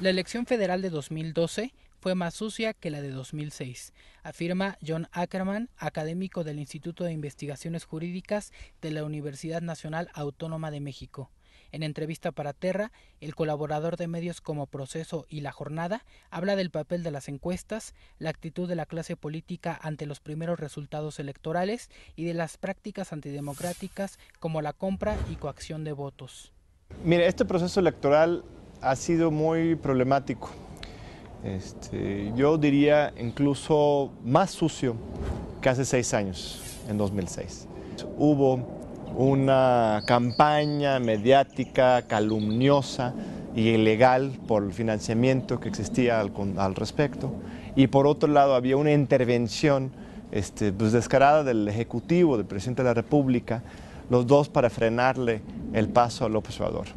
La elección federal de 2012 fue más sucia que la de 2006, afirma John Ackerman, académico del Instituto de Investigaciones Jurídicas de la Universidad Nacional Autónoma de México. En entrevista para Terra, el colaborador de medios como Proceso y La Jornada habla del papel de las encuestas, la actitud de la clase política ante los primeros resultados electorales y de las prácticas antidemocráticas como la compra y coacción de votos. Mire, este proceso electoral ha sido muy problemático. Este, yo diría incluso más sucio que hace seis años, en 2006. Hubo una campaña mediática calumniosa y ilegal por el financiamiento que existía al, respecto. Y por otro lado había una intervención este, pues, descarada del Ejecutivo, del Presidente de la República, los dos para frenarle el paso a López Obrador.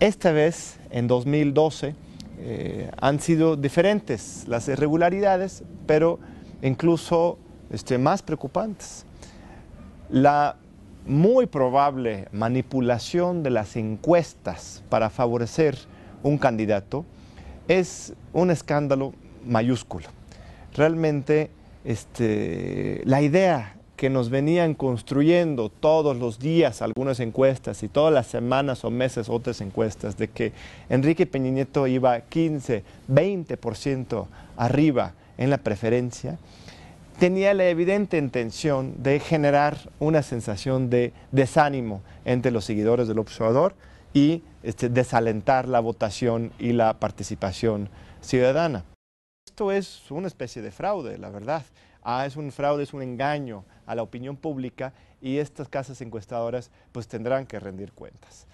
Esta vez, en 2012, eh, han sido diferentes las irregularidades, pero incluso este, más preocupantes. La muy probable manipulación de las encuestas para favorecer un candidato es un escándalo mayúsculo. Realmente este, la idea que nos venían construyendo todos los días algunas encuestas y todas las semanas o meses otras encuestas de que Enrique Peña Nieto iba 15, 20% arriba en la preferencia, tenía la evidente intención de generar una sensación de desánimo entre los seguidores del observador y este, desalentar la votación y la participación ciudadana es una especie de fraude, la verdad. Ah, es un fraude, es un engaño a la opinión pública y estas casas encuestadoras pues tendrán que rendir cuentas.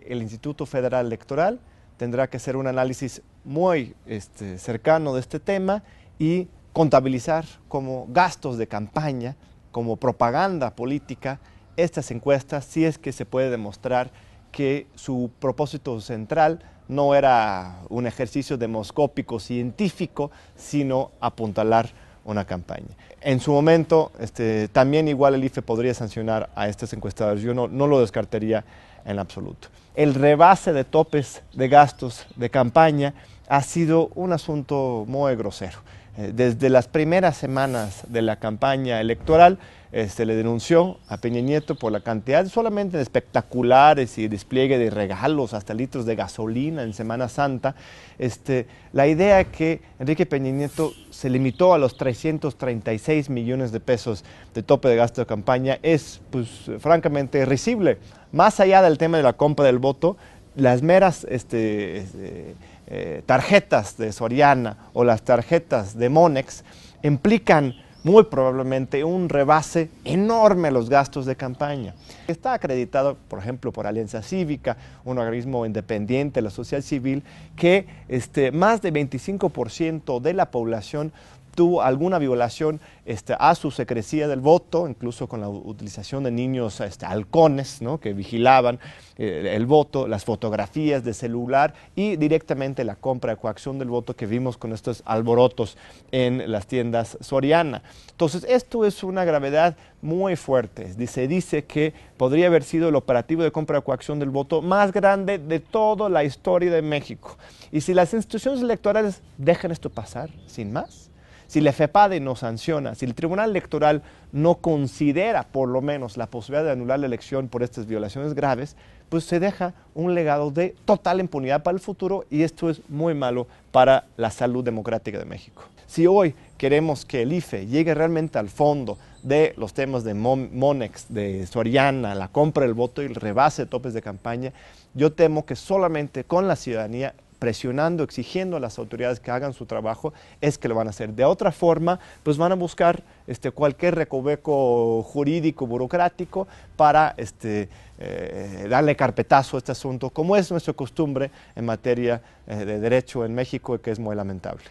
El Instituto Federal Electoral tendrá que hacer un análisis muy este, cercano de este tema y contabilizar como gastos de campaña, como propaganda política, estas encuestas si es que se puede demostrar que su propósito central no era un ejercicio demoscópico científico, sino apuntalar una campaña. En su momento, este, también igual el IFE podría sancionar a estos encuestadores. Yo no, no lo descartaría en absoluto. El rebase de topes de gastos de campaña ha sido un asunto muy grosero. Eh, desde las primeras semanas de la campaña electoral se este, le denunció a Peña Nieto por la cantidad solamente de espectaculares y despliegue de regalos, hasta litros de gasolina en Semana Santa. Este, la idea que Enrique Peña Nieto se limitó a los 336 millones de pesos de tope de gasto de campaña es, pues, francamente, risible. Más allá del tema de la compra del voto, las meras... este, este eh, tarjetas de Soriana o las tarjetas de Monex implican muy probablemente un rebase enorme a los gastos de campaña. Está acreditado, por ejemplo, por Alianza Cívica, un organismo independiente de la sociedad civil, que este, más de 25% de la población tuvo alguna violación este, a su secrecía del voto, incluso con la utilización de niños este, halcones que vigilaban eh, el voto, las fotografías de celular y directamente la compra de coacción del voto que vimos con estos alborotos en las tiendas Soriana. Entonces, esto es una gravedad muy fuerte. Se dice que podría haber sido el operativo de compra de coacción del voto más grande de toda la historia de México. Y si las instituciones electorales dejan esto pasar sin más, si la FEPADE no sanciona, si el Tribunal Electoral no considera por lo menos la posibilidad de anular la elección por estas violaciones graves, pues se deja un legado de total impunidad para el futuro y esto es muy malo para la salud democrática de México. Si hoy queremos que el IFE llegue realmente al fondo de los temas de Monex, de Soriana, la compra del voto y el rebase de topes de campaña, yo temo que solamente con la ciudadanía presionando, exigiendo a las autoridades que hagan su trabajo, es que lo van a hacer. De otra forma, pues van a buscar este, cualquier recoveco jurídico, burocrático, para este, eh, darle carpetazo a este asunto, como es nuestra costumbre en materia eh, de derecho en México, que es muy lamentable.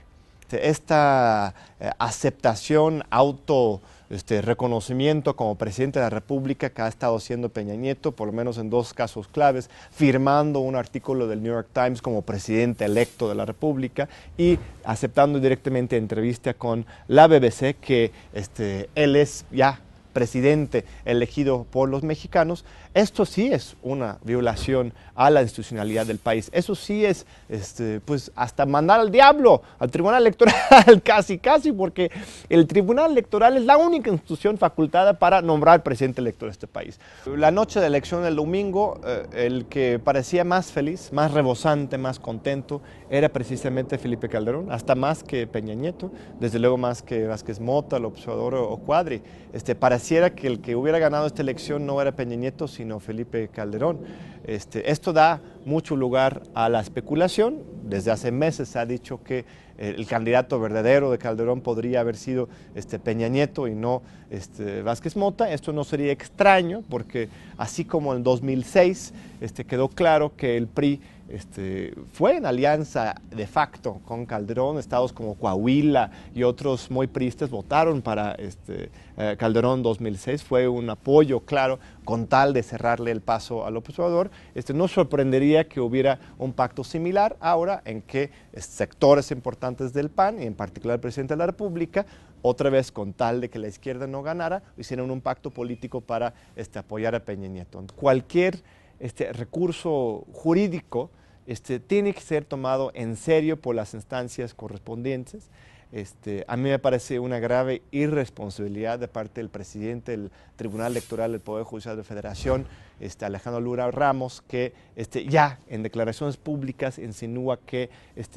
Este, esta eh, aceptación, auto este, reconocimiento como presidente de la República que ha estado siendo Peña Nieto, por lo menos en dos casos claves, firmando un artículo del New York Times como presidente electo de la República y aceptando directamente entrevista con la BBC que este, él es ya presidente elegido por los mexicanos, esto sí es una violación a la institucionalidad del país. Eso sí es, este, pues, hasta mandar al diablo al Tribunal Electoral, casi, casi, porque el Tribunal Electoral es la única institución facultada para nombrar presidente electo de este país. La noche de elección del domingo, eh, el que parecía más feliz, más rebosante, más contento, era precisamente Felipe Calderón, hasta más que Peña Nieto, desde luego más que Vázquez Mota, el observador o Cuadri. Este, parecía era que el que hubiera ganado esta elección no era Peña Nieto, sino Felipe Calderón. Este, esto da mucho lugar a la especulación. Desde hace meses se ha dicho que eh, el candidato verdadero de Calderón podría haber sido este Peña Nieto y no este Vázquez Mota. Esto no sería extraño porque así como en 2006 este, quedó claro que el PRI este, fue en alianza de facto con Calderón, estados como Coahuila y otros muy priistas votaron para este, eh, Calderón 2006, fue un apoyo claro con tal de cerrarle el paso al observador, este, no sorprendería que hubiera un pacto similar ahora en que eh, sectores importantes del PAN, y en particular el presidente de la República, otra vez con tal de que la izquierda no ganara, hicieron un pacto político para este, apoyar a Peña Nieto. Cualquier este, recurso jurídico este, tiene que ser tomado en serio por las instancias correspondientes. Este, a mí me parece una grave irresponsabilidad de parte del presidente del Tribunal Electoral del Poder Judicial de la Federación, este, Alejandro Lura Ramos, que este, ya en declaraciones públicas insinúa que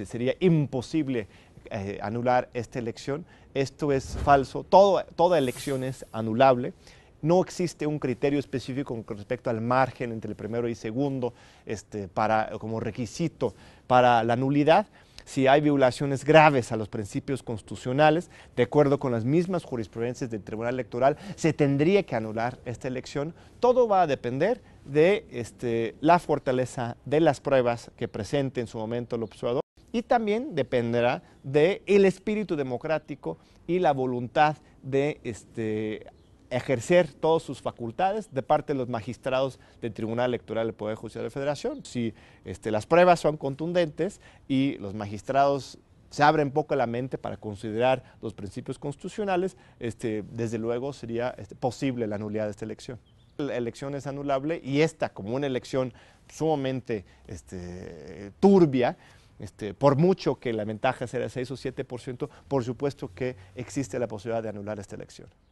sería imposible eh, anular esta elección. Esto es falso. toda elección es anulable. No existe un criterio específico con respecto al margen entre el primero y segundo como requisito para la nulidad si hay violaciones graves a los principios constitucionales, de acuerdo con las mismas jurisprudencias del Tribunal Electoral, se tendría que anular esta elección. Todo va a depender de este, la fortaleza de las pruebas que presente en su momento el observador y también dependerá del el espíritu democrático y la voluntad de este, ejercer todas sus facultades de parte de los magistrados del Tribunal Electoral del Poder Judicial de la Federación. Si este, las pruebas son contundentes y los magistrados se abren poco la mente para considerar los principios constitucionales, este, desde luego sería este, posible la nulidad de esta elección. La elección es anulable y esta, como una elección sumamente turbia, por mucho que la ventaja sea de 6 o 7%, por supuesto que existe la posibilidad de anular esta elección.